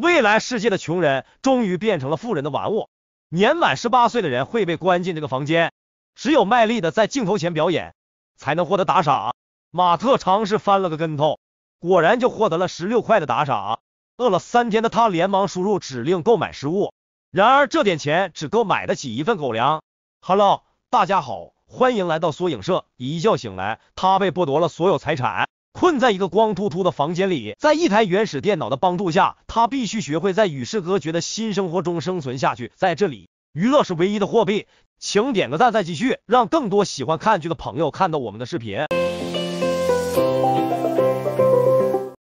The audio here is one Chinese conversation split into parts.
未来世界的穷人终于变成了富人的玩物。年满十八岁的人会被关进这个房间，只有卖力的在镜头前表演，才能获得打赏。马特尝试翻了个跟头，果然就获得了十六块的打赏。饿了三天的他连忙输入指令购买食物，然而这点钱只够买得起一份狗粮。Hello，大家好，欢迎来到缩影社。一觉醒来，他被剥夺了所有财产。困在一个光秃秃的房间里，在一台原始电脑的帮助下，他必须学会在与世隔绝的新生活中生存下去。在这里，娱乐是唯一的货币。请点个赞再继续，让更多喜欢看剧的朋友看到我们的视频。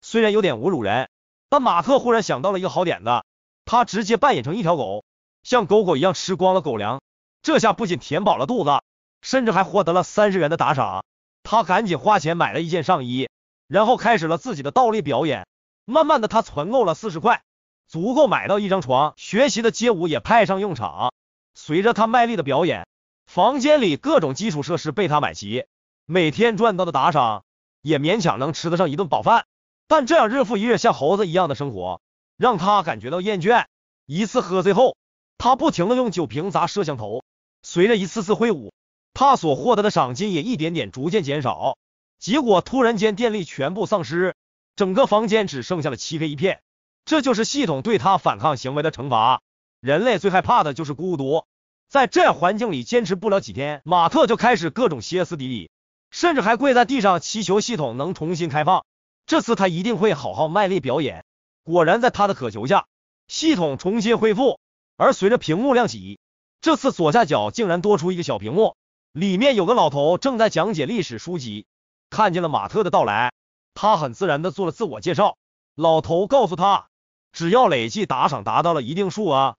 虽然有点侮辱人，但马克忽然想到了一个好点子，他直接扮演成一条狗，像狗狗一样吃光了狗粮。这下不仅填饱了肚子，甚至还获得了三十元的打赏。他赶紧花钱买了一件上衣。然后开始了自己的倒立表演，慢慢的他存够了四十块，足够买到一张床。学习的街舞也派上用场。随着他卖力的表演，房间里各种基础设施被他买齐。每天赚到的打赏，也勉强能吃得上一顿饱饭。但这样日复一日像猴子一样的生活，让他感觉到厌倦。一次喝醉后，他不停的用酒瓶砸摄像头。随着一次次挥舞，他所获得的赏金也一点点逐渐减少。结果突然间电力全部丧失，整个房间只剩下了漆黑一片。这就是系统对他反抗行为的惩罚。人类最害怕的就是孤独，在这样环境里坚持不了几天，马特就开始各种歇斯底里，甚至还跪在地上祈求系统能重新开放。这次他一定会好好卖力表演。果然，在他的渴求下，系统重新恢复。而随着屏幕亮起，这次左下角竟然多出一个小屏幕，里面有个老头正在讲解历史书籍。看见了马特的到来，他很自然的做了自我介绍。老头告诉他，只要累计打赏达到了一定数额，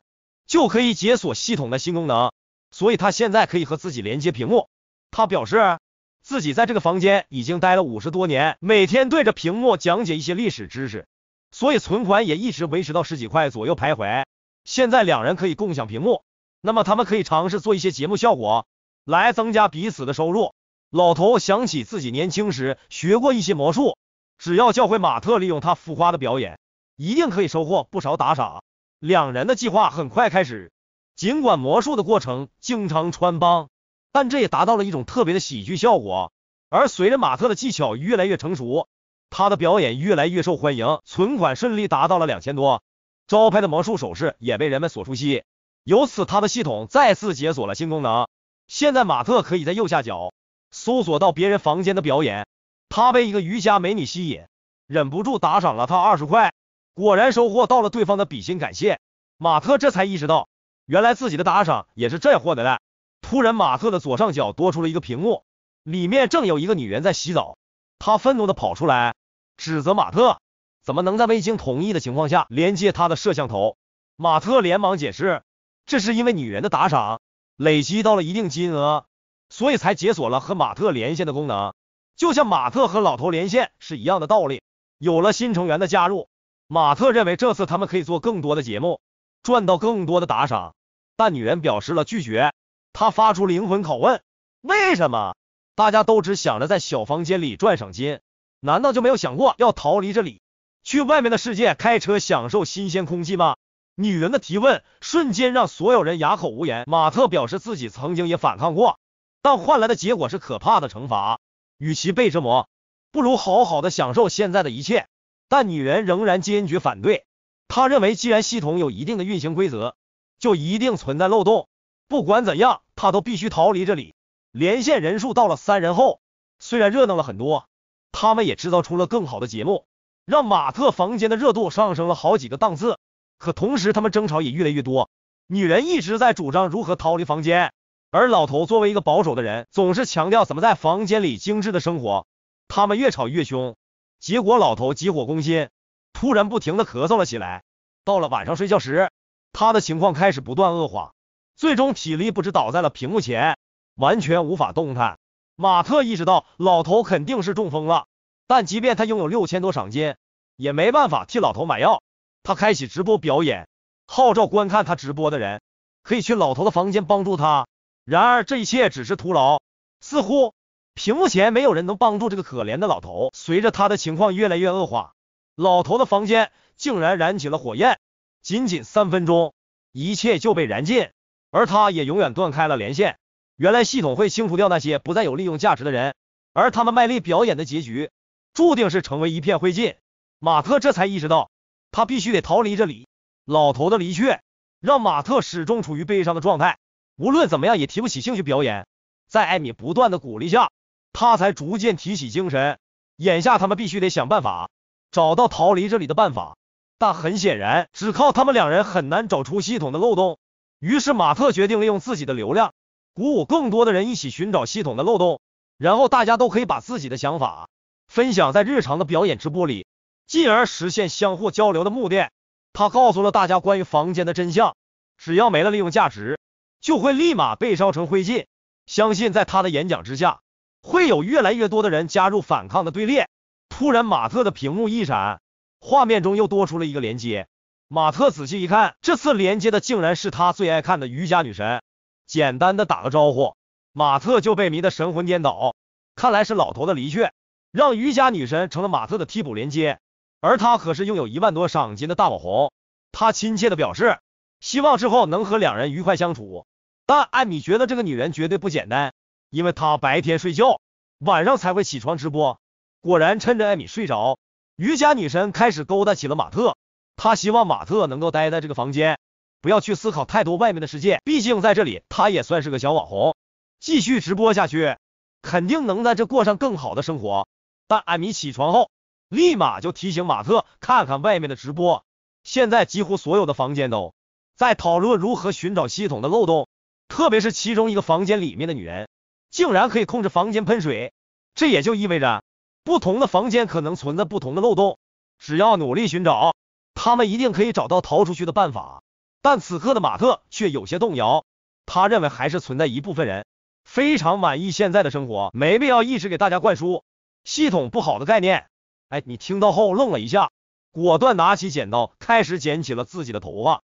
就可以解锁系统的新功能。所以，他现在可以和自己连接屏幕。他表示，自己在这个房间已经待了五十多年，每天对着屏幕讲解一些历史知识，所以存款也一直维持到十几块左右徘徊。现在两人可以共享屏幕，那么他们可以尝试做一些节目效果，来增加彼此的收入。老头想起自己年轻时学过一些魔术，只要教会马特利用他浮夸的表演，一定可以收获不少打赏。两人的计划很快开始，尽管魔术的过程经常穿帮，但这也达到了一种特别的喜剧效果。而随着马特的技巧越来越成熟，他的表演越来越受欢迎，存款顺利达到了两千多。招牌的魔术手势也被人们所熟悉，由此他的系统再次解锁了新功能。现在马特可以在右下角。搜索到别人房间的表演，他被一个瑜伽美女吸引，忍不住打赏了她二十块，果然收获到了对方的比心感谢。马特这才意识到，原来自己的打赏也是这样获得的。突然，马特的左上角多出了一个屏幕，里面正有一个女人在洗澡。他愤怒的跑出来，指责马特怎么能在未经同意的情况下连接他的摄像头。马特连忙解释，这是因为女人的打赏累积到了一定金额。所以才解锁了和马特连线的功能，就像马特和老头连线是一样的道理。有了新成员的加入，马特认为这次他们可以做更多的节目，赚到更多的打赏。但女人表示了拒绝，她发出灵魂拷问：为什么大家都只想着在小房间里赚赏金？难道就没有想过要逃离这里，去外面的世界开车享受新鲜空气吗？女人的提问瞬间让所有人哑口无言。马特表示自己曾经也反抗过。但换来的结果是可怕的惩罚。与其被折磨，不如好好的享受现在的一切。但女人仍然坚决反对。她认为，既然系统有一定的运行规则，就一定存在漏洞。不管怎样，她都必须逃离这里。连线人数到了三人后，虽然热闹了很多，他们也制造出了更好的节目，让马特房间的热度上升了好几个档次。可同时，他们争吵也越来越多。女人一直在主张如何逃离房间。而老头作为一个保守的人，总是强调怎么在房间里精致的生活。他们越吵越凶，结果老头急火攻心，突然不停的咳嗽了起来。到了晚上睡觉时，他的情况开始不断恶化，最终体力不支倒在了屏幕前，完全无法动弹。马特意识到老头肯定是中风了，但即便他拥有六千多赏金，也没办法替老头买药。他开启直播表演，号召观看他直播的人可以去老头的房间帮助他。然而这一切只是徒劳，似乎屏幕前没有人能帮助这个可怜的老头。随着他的情况越来越恶化，老头的房间竟然燃起了火焰，仅仅三分钟，一切就被燃尽，而他也永远断开了连线。原来系统会清除掉那些不再有利用价值的人，而他们卖力表演的结局，注定是成为一片灰烬。马特这才意识到，他必须得逃离这里。老头的离去，让马特始终处于悲伤的状态。无论怎么样也提不起兴趣表演，在艾米不断的鼓励下，他才逐渐提起精神。眼下他们必须得想办法找到逃离这里的办法，但很显然，只靠他们两人很难找出系统的漏洞。于是马特决定利用自己的流量，鼓舞更多的人一起寻找系统的漏洞，然后大家都可以把自己的想法分享在日常的表演直播里，进而实现相互交流的目的。他告诉了大家关于房间的真相，只要没了利用价值。就会立马被烧成灰烬。相信在他的演讲之下，会有越来越多的人加入反抗的队列。突然，马特的屏幕一闪，画面中又多出了一个连接。马特仔细一看，这次连接的竟然是他最爱看的瑜伽女神。简单的打个招呼，马特就被迷得神魂颠倒。看来是老头的离去，让瑜伽女神成了马特的替补连接。而他可是拥有一万多赏金的大网红。他亲切的表示。希望之后能和两人愉快相处，但艾米觉得这个女人绝对不简单，因为她白天睡觉，晚上才会起床直播。果然，趁着艾米睡着，瑜伽女神开始勾搭起了马特。她希望马特能够待在这个房间，不要去思考太多外面的世界，毕竟在这里她也算是个小网红，继续直播下去，肯定能在这过上更好的生活。但艾米起床后，立马就提醒马特看看外面的直播。现在几乎所有的房间都。在讨论如何寻找系统的漏洞，特别是其中一个房间里面的女人竟然可以控制房间喷水，这也就意味着不同的房间可能存在不同的漏洞。只要努力寻找，他们一定可以找到逃出去的办法。但此刻的马特却有些动摇，他认为还是存在一部分人非常满意现在的生活，没必要一直给大家灌输系统不好的概念。哎，你听到后愣了一下，果断拿起剪刀开始剪起了自己的头发。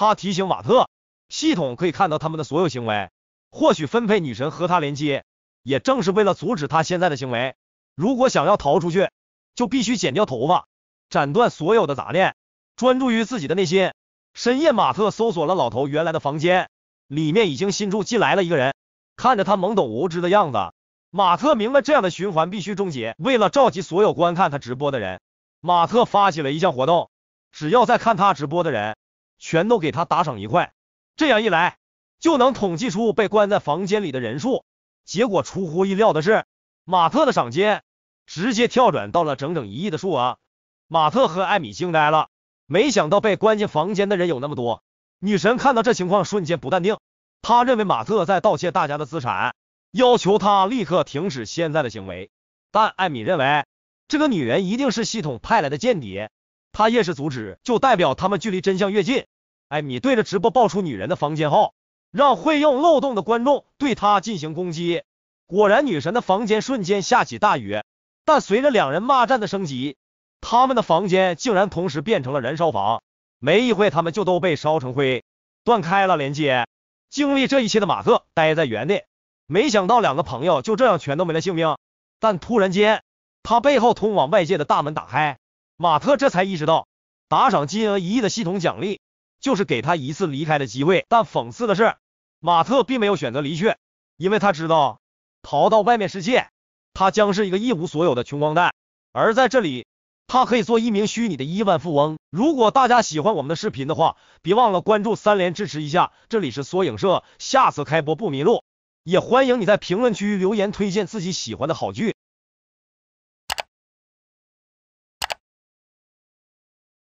他提醒马特，系统可以看到他们的所有行为。或许分配女神和他连接，也正是为了阻止他现在的行为。如果想要逃出去，就必须剪掉头发，斩断所有的杂念，专注于自己的内心。深夜，马特搜索了老头原来的房间，里面已经新住进来了一个人。看着他懵懂无知的样子，马特明白这样的循环必须终结。为了召集所有观看他直播的人，马特发起了一项活动：只要在看他直播的人。全都给他打赏一块，这样一来就能统计出被关在房间里的人数。结果出乎意料的是，马特的赏金直接跳转到了整整一亿的数额。马特和艾米惊呆了，没想到被关进房间的人有那么多。女神看到这情况，瞬间不淡定，她认为马特在盗窃大家的资产，要求他立刻停止现在的行为。但艾米认为这个女人一定是系统派来的间谍，她越是阻止，就代表他们距离真相越近。艾米对着直播爆出女人的房间后，让会用漏洞的观众对她进行攻击。果然，女神的房间瞬间下起大雨。但随着两人骂战的升级，他们的房间竟然同时变成了燃烧房。没一会，他们就都被烧成灰，断开了连接。经历这一切的马特呆在原地，没想到两个朋友就这样全都没了性命。但突然间，他背后通往外界的大门打开，马特这才意识到，打赏金额一亿的系统奖励。就是给他一次离开的机会，但讽刺的是，马特并没有选择离去，因为他知道逃到外面世界，他将是一个一无所有的穷光蛋，而在这里，他可以做一名虚拟的亿万富翁。如果大家喜欢我们的视频的话，别忘了关注三连支持一下。这里是缩影社，下次开播不迷路，也欢迎你在评论区留言推荐自己喜欢的好剧。